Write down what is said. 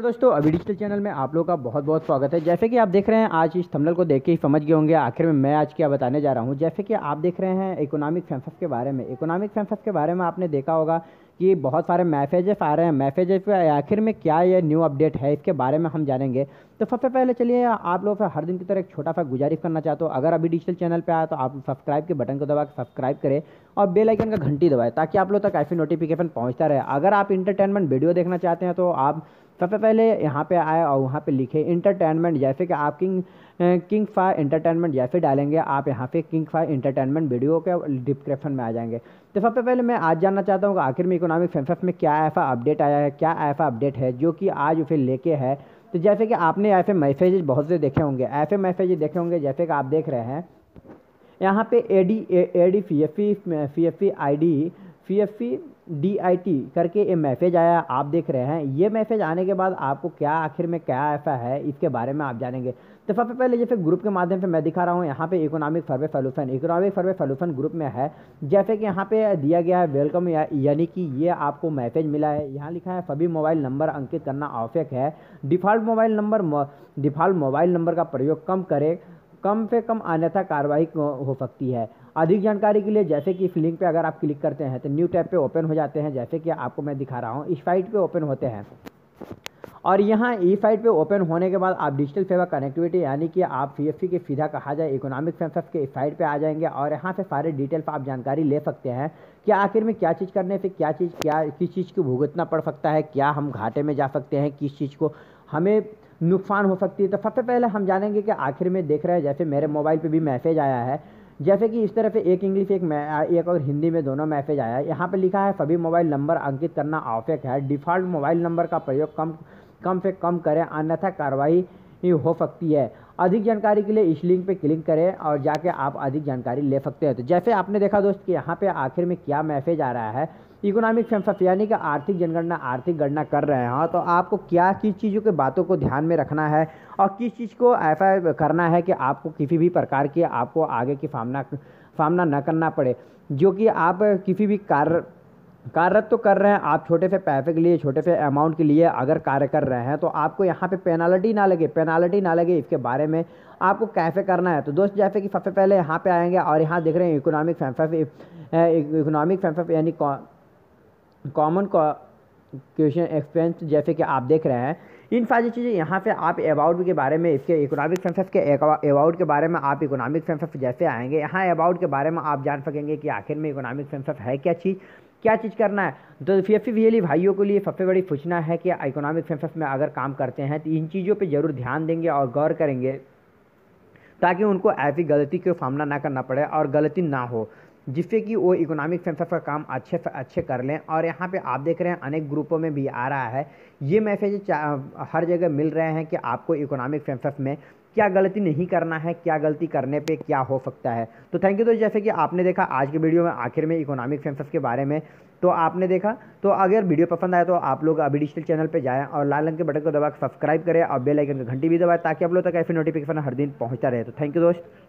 नमस्कार दोस्तों अभी डिजिटल चैनल में आप लोग का बहुत बहुत स्वागत है जैसे कि आप देख रहे हैं आज इस थंबनेल को देख के ही समझ गए होंगे आखिर में मैं आज क्या बताने जा रहा हूँ जैसे कि आप देख रहे हैं इकोनॉमिक सेंसस के बारे में इकोनॉमिक सेंसस के बारे में आपने देखा होगा कि बहुत सारे मैसेजेस आ रहे हैं मैसेजेस पे आखिर में क्या ये न्यू अपडेट है इसके बारे में हम जानेंगे तो सबसे पहले चलिए आप लोग हर दिन की तरह एक छोटा सा गुजारिश करना चाहते हो अगर अभी डिजिटल चैनल पे आया तो आप सब्सक्राइब के बटन को दबा के सब्सक्राइब करें और बेल आइकन का घंटी दबाएं ताकि आप लोग तक ऐसी नोटिफिकेशन पहुँचता रहे अगर आप इंटरटेनमेंट वीडियो देखना चाहते हैं तो आप सबसे पहले यहाँ पे आए और वहाँ पे लिखे इंटरटेनमेंट जैसे कि आप किंग किंग फायर इंटरटेनमेंट जैसे डालेंगे आप यहाँ पे किंग फायर इंटरटेनमेंट वीडियो के डिस्क्रिप्शन में आ जाएंगे तो सबसे पहले मैं आज जानना चाहता हूँ कि आखिर में इकोनॉमिक सेंसस में क्या ऐसा अपडेट आया है क्या ऐसा अपडेट है जो कि आज उसे लेके है तो जैसे कि आपने ऐसे मैसेज बहुत से देखे होंगे ऐसे मैसेजेज देखे होंगे जैसे कि आप देख रहे हैं यहाँ पे A D A D C F C F C I D C F C D I T करके ये मैसेज आया आप देख रहे हैं ये मैसेज आने के बाद आपको क्या आखिर में क्या ऐसा है इसके बारे में आप जानेंगे तो सबसे पहले जैसे ग्रुप के माध्यम से मैं दिखा रहा हूँ यहाँ पे economic survey solution economic survey solution group में है जैसे कि यहाँ पे दिया गया है वेलकम यानी कि ये आपको मैसेज मिला है यहाँ लिखा है सभी मोबाइल नंबर अंकित करना आवश्यक है default mobile number default mobile number का प्रयोग कम करें कम से कम अन्यथा कार्रवाई हो सकती है अधिक जानकारी के लिए जैसे कि इस लिंक पे अगर आप क्लिक करते हैं तो न्यू टैब पे ओपन हो जाते हैं जैसे कि आपको मैं दिखा रहा हूँ इस साइट पे ओपन होते हैं और यहाँ ई साइट पे ओपन होने के बाद आप डिजिटल सेवा कनेक्टिविटी यानी कि आप सी के सीधा कहा जाए इकोनॉमिक सेंसस के इस साइट पर आ जाएंगे और यहाँ से सारे डिटेल्स आप जानकारी ले सकते हैं कि आखिर में क्या चीज़ करने से क्या चीज़ क्या किस चीज़ को भुगतना पड़ सकता है क्या हम घाटे में जा सकते हैं किस चीज़ को हमें नुकसान हो सकती है तो सबसे पहले हम जानेंगे कि आखिर में देख रहे हैं जैसे मेरे मोबाइल पे भी मैसेज आया है जैसे कि इस तरह से एक इंग्लिश एक एक और हिंदी में दोनों मैसेज आया है यहाँ पर लिखा है सभी मोबाइल नंबर अंकित करना आवश्यक है डिफ़ॉल्ट मोबाइल नंबर का प्रयोग कम कम से कम करें अन्यथा कार्रवाई हो सकती है अधिक जानकारी के लिए इस लिंक पर क्लिक करें और जाके आप अधिक जानकारी ले सकते हैं तो जैसे आपने देखा दोस्त कि यहाँ पर आखिर में क्या मैसेज आ रहा है इकोनॉमिक सेंसस यानी कि आर्थिक जनगणना आर्थिक गणना कर रहे हैं हाँ, तो आपको क्या किस चीज़ों के बातों को ध्यान में रखना है और किस चीज़ को ऐसा करना है कि आपको किसी भी प्रकार की आपको आगे की सामना सामना न करना पड़े जो कि आप किसी भी कार्य कार्यरत तो कर रहे हैं आप छोटे से पैसे के लिए छोटे से अमाउंट के लिए अगर कार्य कर रहे हैं तो आपको यहाँ पे पेनाल्टी ना लगे पेनाल्टी ना लगे इसके बारे में आपको कैसे करना है तो दोस्त जैसे कि सबसे पहले यहाँ पे आएंगे और यहाँ देख रहे हैं इकोनॉमिक सेंसस इकोनॉमिक सेंसस यानी कॉमन क्वेश्चन एक्सपेंस जैसे कि आप देख रहे हैं इन सारी चीज़ें यहाँ से आप अबाउट के बारे में इसके इकोनॉमिक सेंसस के अबाउट के बारे में आप इकोनॉमिक सेंसस जैसे आएंगे यहाँ अबाउट के बारे में आप जान सकेंगे कि आखिर में इकोनॉमिक सेंसस है क्या चीज़ क्या चीज़ करना है तो फिर एफ भाइयों के लिए सबसे बड़ी सूचना है कि इकोनॉमिक सेंसस में अगर काम करते हैं तो इन चीज़ों पर ज़रूर ध्यान देंगे और गौर करेंगे ताकि उनको ऐसी गलती का सामना ना करना पड़े और गलती ना हो जिससे कि वो इकोनॉमिक सेंसस का काम अच्छे से अच्छे कर लें और यहाँ पे आप देख रहे हैं अनेक ग्रुपों में भी आ रहा है ये मैसेज हर जगह मिल रहे हैं कि आपको इकोनॉमिक सेंसस में क्या गलती नहीं करना है क्या गलती करने पे क्या हो सकता है तो थैंक यू दोस्त जैसे कि आपने देखा आज के वीडियो में आखिर में इकोनॉमिक सेंसस के बारे में तो आपने देखा तो अगर वीडियो पसंद आए तो आप लोग अभी डिजिटल चैनल पे जाएं और लाल रंग के बटन को दबा सब्सक्राइब करें और बेल आइकन की घंटी भी दबाएं ताकि आप लोग तक ऐसी नोटिफिकेशन हर दिन पहुंचता रहे तो थैंक यू दोस्त